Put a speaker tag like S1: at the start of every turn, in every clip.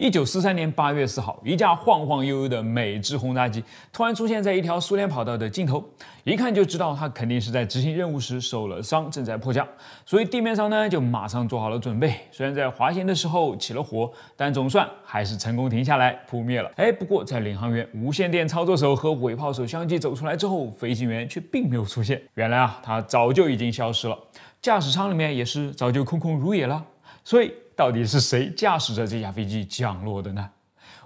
S1: 一九四三年八月四号，一架晃晃悠悠的美制轰炸机突然出现在一条苏联跑道的尽头，一看就知道它肯定是在执行任务时受了伤，正在迫降。所以地面上呢就马上做好了准备。虽然在滑行的时候起了火，但总算还是成功停下来，扑灭了。哎，不过在领航员、无线电操作手和尾炮手相继走出来之后，飞行员却并没有出现。原来啊，他早就已经消失了，驾驶舱里面也是早就空空如也了。所以，到底是谁驾驶着这架飞机降落的呢？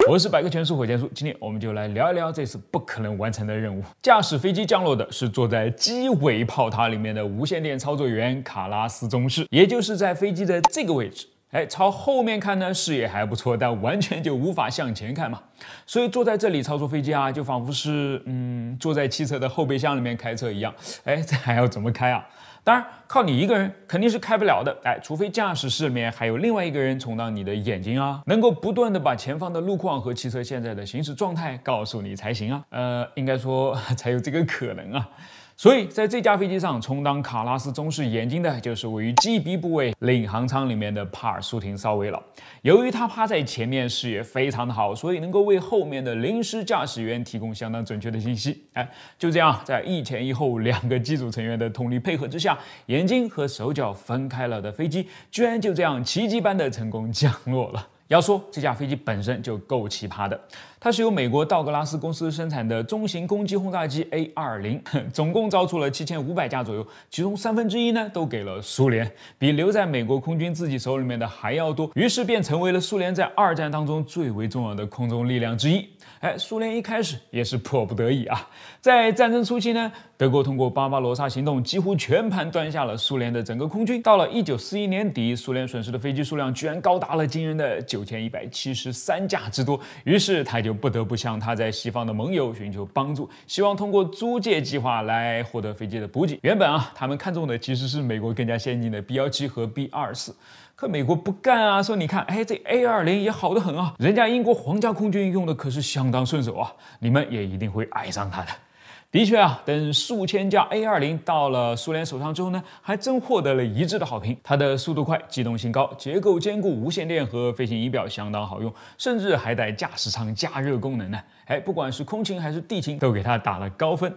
S1: 我是百科全书火箭叔，今天我们就来聊一聊这次不可能完成的任务。驾驶飞机降落的是坐在机尾炮塔里面的无线电操作员卡拉斯中士，也就是在飞机的这个位置。哎，朝后面看呢，视野还不错，但完全就无法向前看嘛。所以坐在这里操作飞机啊，就仿佛是嗯，坐在汽车的后备箱里面开车一样。哎，这还要怎么开啊？当然，靠你一个人肯定是开不了的。哎，除非驾驶室里面还有另外一个人充当你的眼睛啊，能够不断的把前方的路况和汽车现在的行驶状态告诉你才行啊。呃，应该说 才有这个可能啊。所以在这架飞机上充当卡拉斯中士眼睛的，就是位于机鼻部位领航舱里面的帕尔苏廷少尉了。由于他趴在前面，视野非常的好，所以能够为后面的临时驾驶员提供相当准确的信息。哎，就这样，在一前一后两个机组成员的通力配合之下，眼睛和手脚分开了的飞机，居然就这样奇迹般的成功降落了。要说这架飞机本身就够奇葩的。它是由美国道格拉斯公司生产的中型攻击轰炸机 A-20，总共造出了七千五百架左右，其中三分之一呢都给了苏联，比留在美国空军自己手里面的还要多，于是便成为了苏联在二战当中最为重要的空中力量之一。哎，苏联一开始也是迫不得已啊，在战争初期呢，德国通过巴巴罗萨行动几乎全盘端下了苏联的整个空军，到了一九四一年底，苏联损失的飞机数量居然高达了惊人的九千一百七十三架之多，于是他就。不得不向他在西方的盟友寻求帮助，希望通过租借计划来获得飞机的补给。原本啊，他们看中的其实是美国更加先进的 B17 和 B24，可美国不干啊，说你看，哎，这 A20 也好的很啊，人家英国皇家空军用的可是相当顺手啊，你们也一定会爱上它的。的确啊，等数千架 A-20 到了苏联手上之后呢，还真获得了一致的好评。它的速度快，机动性高，结构坚固，无线电和飞行仪表相当好用，甚至还带驾驶舱加热功能呢。哎，不管是空勤还是地勤，都给它打了高分。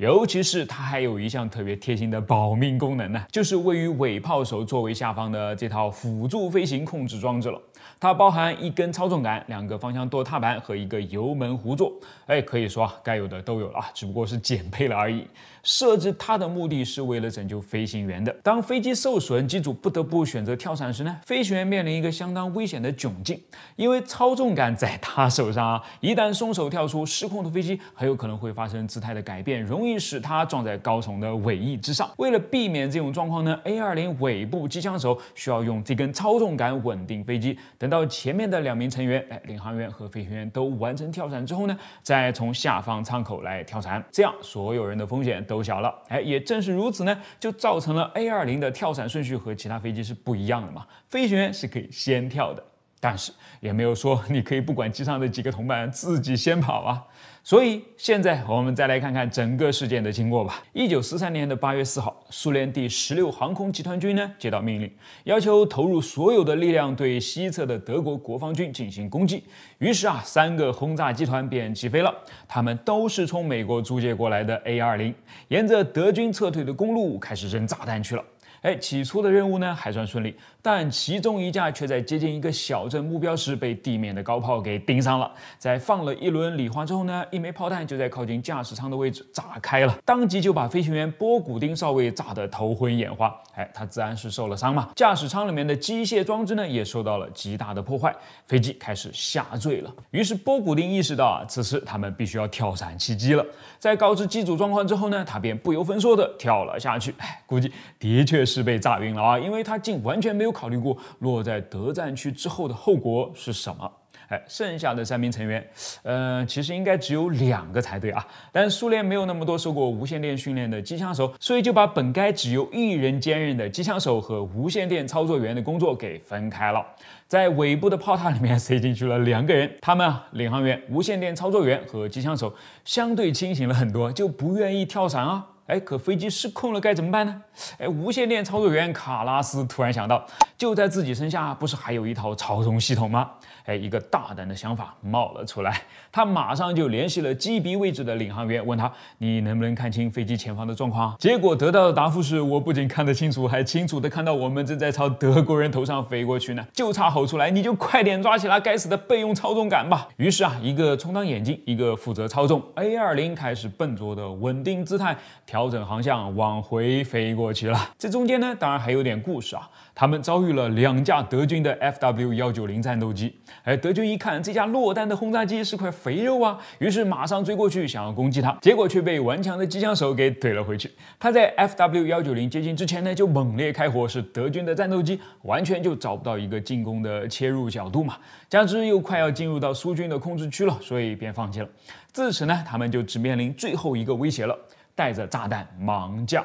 S1: 尤其是它还有一项特别贴心的保命功能呢，就是位于尾炮手座位下方的这套辅助飞行控制装置了。它包含一根操纵杆、两个方向舵踏板和一个油门弧座。哎，可以说啊，该有的都有了啊，只不过是减配了而已。设置它的目的是为了拯救飞行员的。当飞机受损，机组不得不选择跳伞时呢，飞行员面临一个相当危险的窘境，因为操纵杆在他手上啊，一旦松手跳出，失控的飞机很有可能会发生姿态的改变，容易。使它撞在高耸的尾翼之上。为了避免这种状况呢，A-20 尾部机枪手需要用这根操纵杆稳定飞机。等到前面的两名成员，哎，领航员和飞行员都完成跳伞之后呢，再从下方舱口来跳伞，这样所有人的风险都小了。哎，也正是如此呢，就造成了 A-20 的跳伞顺序和其他飞机是不一样的嘛。飞行员是可以先跳的。但是也没有说你可以不管机上的几个同伴自己先跑啊！所以现在我们再来看看整个事件的经过吧。一九四三年的八月四号，苏联第十六航空集团军呢接到命令，要求投入所有的力量对西侧的德国国防军进行攻击。于是啊，三个轰炸机团便起飞了，他们都是从美国租借过来的 A-20，沿着德军撤退的公路开始扔炸弹去了。哎，起初的任务呢还算顺利，但其中一架却在接近一个小镇目标时被地面的高炮给盯上了。在放了一轮礼花之后呢，一枚炮弹就在靠近驾驶舱的位置炸开了，当即就把飞行员波古丁少尉炸得头昏眼花。哎，他自然是受了伤嘛。驾驶舱里面的机械装置呢也受到了极大的破坏，飞机开始下坠了。于是波古丁意识到啊，此时他们必须要跳伞袭机了。在告知机组状况之后呢，他便不由分说的跳了下去。哎，估计的确是。是被炸晕了啊！因为他竟完全没有考虑过落在德战区之后的后果是什么。哎，剩下的三名成员，呃，其实应该只有两个才对啊。但苏联没有那么多受过无线电训练的机枪手，所以就把本该只由一人兼任的机枪手和无线电操作员的工作给分开了。在尾部的炮塔里面 塞进去了两个人，他们啊，领航员、无线电操作员和机枪手，相对清醒了很多，就不愿意跳伞啊。哎，可飞机失控了，该怎么办呢？哎，无线电操作员卡拉斯突然想到，就在自己身下不是还有一套操纵系统吗？哎，一个大胆的想法冒了出来，他马上就联系了机鼻位置的领航员，问他你能不能看清飞机前方的状况？结果得到的答复是我不仅看得清楚，还清楚的看到我们正在朝德国人头上飞过去呢。就差吼出来，你就快点抓起来该死的备用操纵杆吧！于是啊，一个充当眼睛，一个负责操纵，A20 开始笨拙的稳定姿态调。调整航向往回飞过去了。这中间呢，当然还有点故事啊。他们遭遇了两架德军的 Fw-190 战斗机。哎，德军一看这架落单的轰炸机是块肥肉啊，于是马上追过去想要攻击它，结果却被顽强的机枪手给怼了回去。他在 Fw-190 接近之前呢就猛烈开火，是德军的战斗机完全就找不到一个进攻的切入角度嘛。加之又快要进入到苏军的控制区了，所以便放弃了。自此呢，他们就只面临最后一个威胁了。带着炸弹盲降，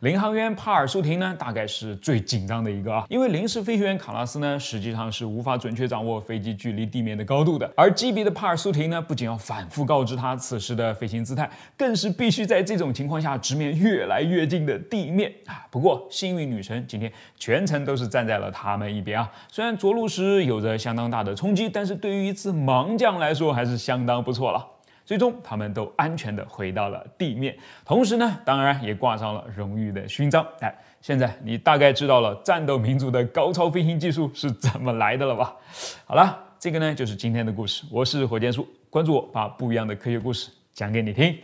S1: 领 航员帕尔苏廷呢，大概是最紧张的一个啊，因为临时飞行员卡拉斯呢，实际上是无法准确掌握飞机距离地面的高度的，而机鼻的帕尔苏廷呢，不仅要反复告知他此时的飞行姿态，更是必须在这种情况下直面越来越近的地面啊。不过幸运女神今天全程都是站在了他们一边啊，虽然着陆时有着相当大的冲击，但是对于一次盲降来说，还是相当不错了。最终，他们都安全地回到了地面，同时呢，当然也挂上了荣誉的勋章。哎，现在你大概知道了战斗民族的高超飞行技术是怎么来的了吧？好了，这个呢就是今天的故事。我是火箭叔，关注我，把不一样的科学故事讲给你听。